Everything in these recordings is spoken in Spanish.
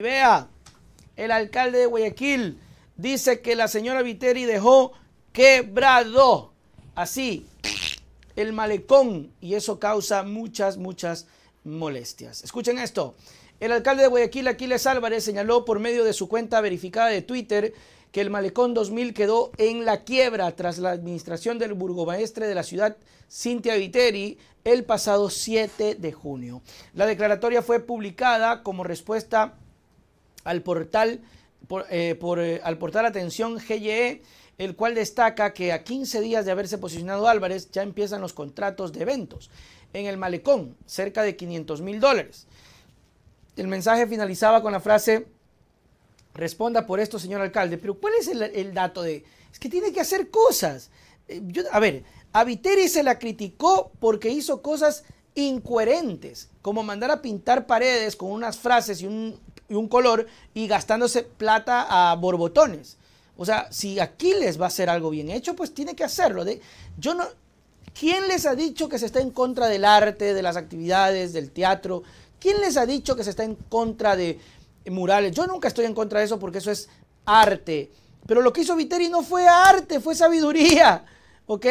Vea, el alcalde de Guayaquil dice que la señora Viteri dejó quebrado así el malecón y eso causa muchas, muchas molestias. Escuchen esto. El alcalde de Guayaquil, Aquiles Álvarez, señaló por medio de su cuenta verificada de Twitter que el malecón 2000 quedó en la quiebra tras la administración del burgomaestre de la ciudad, Cintia Viteri, el pasado 7 de junio. La declaratoria fue publicada como respuesta al portal, por, eh, eh, al portal Atención GYE, el cual destaca que a 15 días de haberse posicionado Álvarez ya empiezan los contratos de eventos en el malecón, cerca de 500 mil dólares. El mensaje finalizaba con la frase, responda por esto, señor alcalde, pero ¿cuál es el, dato de... Es que tiene que hacer cosas. Eh, a ver, a Viteri se la criticó porque hizo cosas incoherentes, como mandar a pintar paredes con unas frases y un y un color y gastándose plata a borbotones. O sea, si Aquiles va a hacer algo bien hecho, pues tiene que hacerlo. yo no, ¿Quién les ha dicho que se está en contra del arte, de las actividades, del teatro? ¿Quién les ha dicho que se está en contra de murales? Yo nunca estoy en contra de eso porque eso es arte. Pero lo que hizo Viteri no fue arte, fue sabiduría. ¿Ok?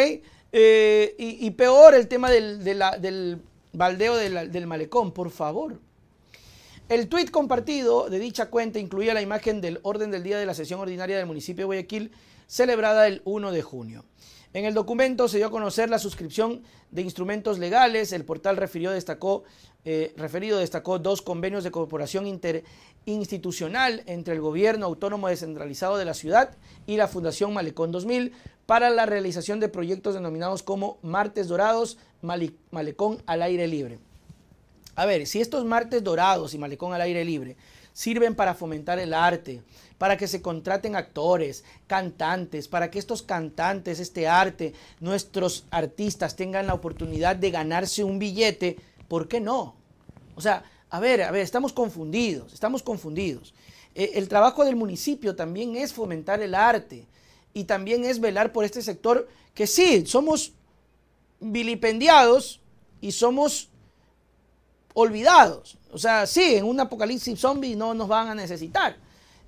Eh, y, peor el tema del, del baldeo del malecón, por favor. El tuit compartido de dicha cuenta incluía la imagen del orden del día de la sesión ordinaria del municipio de Guayaquil, celebrada el 1 de junio. En el documento se dio a conocer la suscripción de instrumentos legales. El portal refirió, destacó, eh, referido destacó dos convenios de cooperación interinstitucional entre el Gobierno Autónomo Descentralizado de la Ciudad y la Fundación Malecón 2000 para la realización de proyectos denominados como Martes Dorados, Malecón al Aire Libre. A ver, si estos martes dorados y malecón al aire libre sirven para fomentar el arte, para que se contraten actores, cantantes, para que estos cantantes, este arte, nuestros artistas tengan la oportunidad de ganarse un billete, ¿por qué no? O sea, a ver, a ver, estamos confundidos, estamos confundidos. Eh, el trabajo del municipio también es fomentar el arte y también es velar por este sector que sí, somos vilipendiados y somos olvidados. O sea, sí, en un apocalipsis zombie no nos van a necesitar.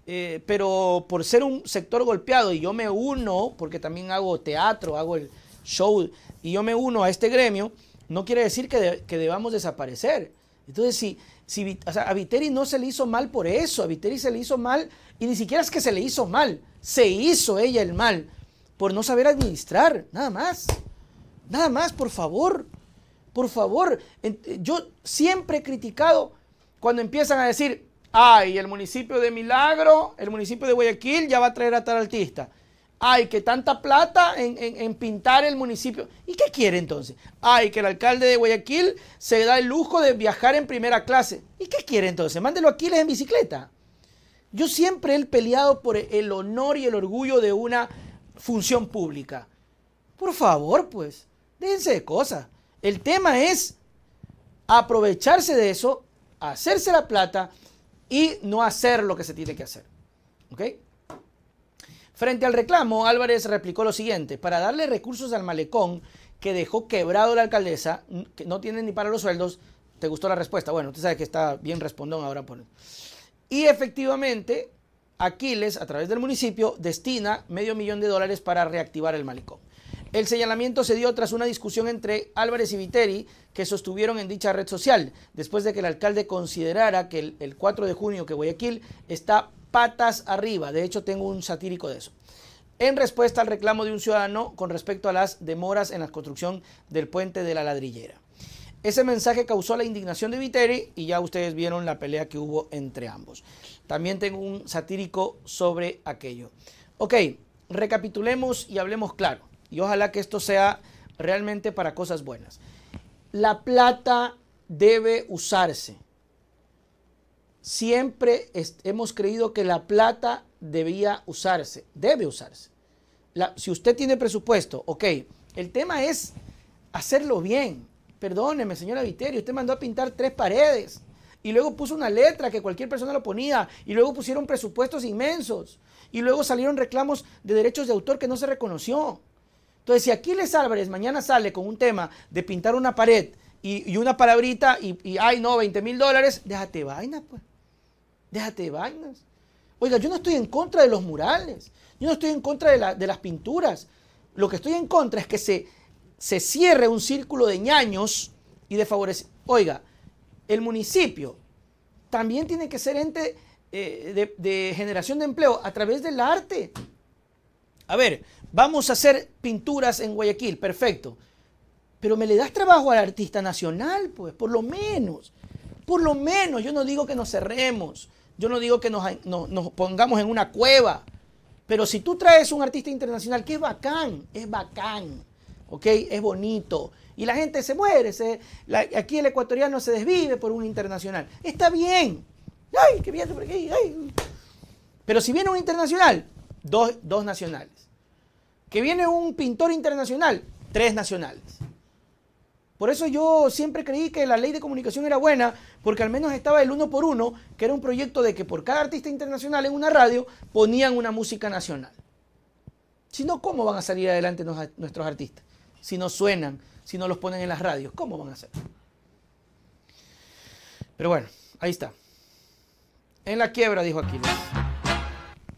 Eh, pero por ser un sector golpeado y yo me uno, porque también hago teatro, hago el show, y yo me uno a este gremio, no quiere decir que, debamos desaparecer. Entonces, si, si a Viteri no se le hizo mal por eso, a Viteri se le hizo mal, y ni siquiera es que se le hizo mal, se hizo ella el mal, por no saber administrar, nada más. Nada más, por favor. Por favor, eh, yo siempre he criticado cuando empiezan a decir, ay, el municipio de Milagro, el municipio de Guayaquil ya va a traer a tal artista. Ay, que tanta plata en, pintar el municipio. ¿Y qué quiere entonces? Ay, que el alcalde de Guayaquil se da el lujo de viajar en primera clase. ¿Y qué quiere entonces? Mándelo a Aquiles en bicicleta. Yo siempre he peleado por el honor y el orgullo de una función pública. Por favor, pues, déjense de cosas. El tema es aprovecharse de eso, hacerse la plata y no hacer lo que se tiene que hacer. Frente al reclamo, Álvarez replicó lo siguiente, para darle recursos al malecón que dejó quebrado la alcaldesa, que no tiene ni para los sueldos, ¿te gustó la respuesta? Bueno, usted sabe que está bien respondón ahora por... Y efectivamente, Aquiles, a través del municipio, destina medio millón de dólares para reactivar el malecón. El señalamiento se dio tras una discusión entre Álvarez y Viteri que sostuvieron en dicha red social, después de que el alcalde considerara que el, 4 de junio que Guayaquil está patas arriba. De hecho, tengo un satírico de eso en respuesta al reclamo de un ciudadano con respecto a las demoras en la construcción del puente de la ladrillera. Ese mensaje causó la indignación de Viteri y ya ustedes vieron la pelea que hubo entre ambos. También tengo un satírico sobre aquello. Ok, recapitulemos y hablemos claro y ojalá que esto sea realmente para cosas buenas. La plata debe usarse. Siempre hemos creído que la plata debía usarse, debe usarse. si usted tiene presupuesto, ok, el tema es hacerlo bien. Perdóneme, señora Viterio, usted mandó a pintar tres paredes y luego puso una letra que cualquier persona lo ponía y luego pusieron presupuestos inmensos y luego salieron reclamos de derechos de autor que no se reconoció. Entonces, si Aquiles Álvarez mañana sale con un tema de pintar una pared y, una palabrita y, ay, no, 20 mil dólares, déjate vainas, pues. Déjate vainas. Oiga, yo no estoy en contra de los murales, yo no estoy en contra de, las pinturas. Lo que estoy en contra es que se, se cierre un círculo de ñaños y de favorecer. Oiga, el municipio también tiene que ser ente eh, de, de generación de empleo a través del arte. A ver, vamos a hacer pinturas en Guayaquil, perfecto. Pero me le das trabajo al artista nacional, pues, por lo menos. Por lo menos, yo no digo que nos cerremos, yo no digo que nos, pongamos en una cueva. Pero si tú traes un artista internacional que es bacán, es bacán, ¿ok? Es bonito. Y la gente se muere, aquí el ecuatoriano se desvive por un internacional. Está bien. ¡Ay, qué bien! ay. Pero si viene un internacional, dos, nacionales. Que viene un pintor internacional, tres nacionales. Por eso yo siempre creí que la ley de comunicación era buena, porque al menos estaba el uno por uno, que era un proyecto de que por cada artista internacional en una radio ponían una música nacional. Si no, ¿cómo van a salir adelante nuestros artistas? Si no suenan, si no los ponen en las radios, ¿cómo van a hacer? Pero bueno, ahí está. En la quiebra, dijo Aquiles.